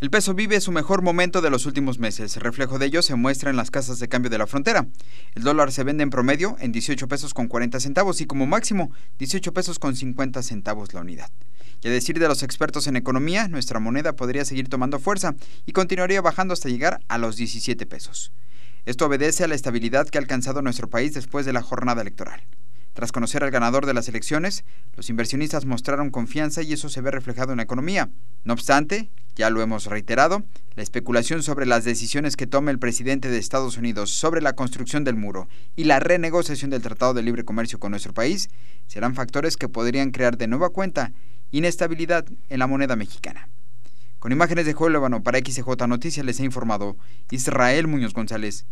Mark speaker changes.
Speaker 1: El peso vive su mejor momento de los últimos meses. El reflejo de ello se muestra en las casas de cambio de la frontera. El dólar se vende en promedio en 18 pesos con 40 centavos y como máximo 18 pesos con 50 centavos la unidad. Y a decir de los expertos en economía, nuestra moneda podría seguir tomando fuerza y continuaría bajando hasta llegar a los 17 pesos. Esto obedece a la estabilidad que ha alcanzado nuestro país después de la jornada electoral. Tras conocer al ganador de las elecciones, los inversionistas mostraron confianza y eso se ve reflejado en la economía. No obstante, ya lo hemos reiterado, la especulación sobre las decisiones que tome el presidente de Estados Unidos sobre la construcción del muro y la renegociación del Tratado de Libre Comercio con nuestro país serán factores que podrían crear de nueva cuenta inestabilidad en la moneda mexicana. Con imágenes de Joel Lébano para XJ Noticias les ha informado Israel Muñoz González.